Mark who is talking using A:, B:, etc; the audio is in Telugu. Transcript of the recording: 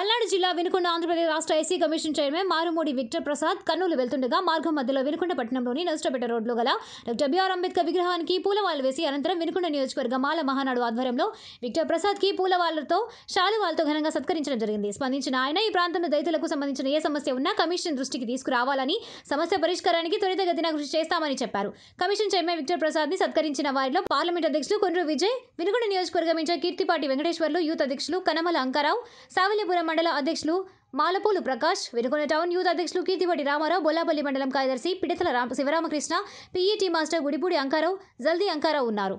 A: పల్నాడు జిల్లా వినుకొండ ఆంధ్రప్రదేశ్ రాష్ట్ర SC commission chairman Marumudi Victor Prasad Kurnool వెళ్తుండగా మార్గం మధ్యలో వినుకొండ పట్టణంలోని నష్టపేట రోడ్లో గల డాక్టర్ బిఆర్ అంబేద్కర్ విగ్రహానికి పూలవాళ్లు వేసి అనంతరం వినుకొండ నియోజకవర్గ మాల మహానాడు ఆధ్వర్యంలో విక్టర్ ప్రసాద్ కి పూలవాళ్లతో శాలువాలతో ఘనంగా సత్కరించడం జరిగింది స్పందించిన ఆయన ఈ ప్రాంతంలో దళితులకు సంబంధించిన ఏ సమస్య ఉన్నా కమిషన్ దృష్టికి తీసుకురావాలని సమస్య పరిష్కారానికి త్వరితగతిన కృషి చేస్తామని చెప్పారు కమిషన్ చైర్మన్ విక్టర్ ప్రసాద్ ని సత్కరించిన వారిలో పార్లమెంట్ అధ్యక్షులు కొండ్రు విజయ్ వినుకొండ నియోజకవర్గం కీర్తిపాటి వెంకటేశ్వర్లు యూత్ అధ్యక్షులు కనమల అంకారావు సావల్యపురం మండల అధ్యక్షులు మాలపూలు ప్రకాష్ వెనుకొండ టౌన్ యూత్ అధ్యక్షులు కీర్తివాడి రామారావు బొల్లాపల్లి మండలం కార్యదర్శి పిడతల రామ శివరామకృష్ణ పీఈటీ మాస్టర్ గుడిపూడి అంకారావు జల్దీ అంకారావు
B: ఉన్నారు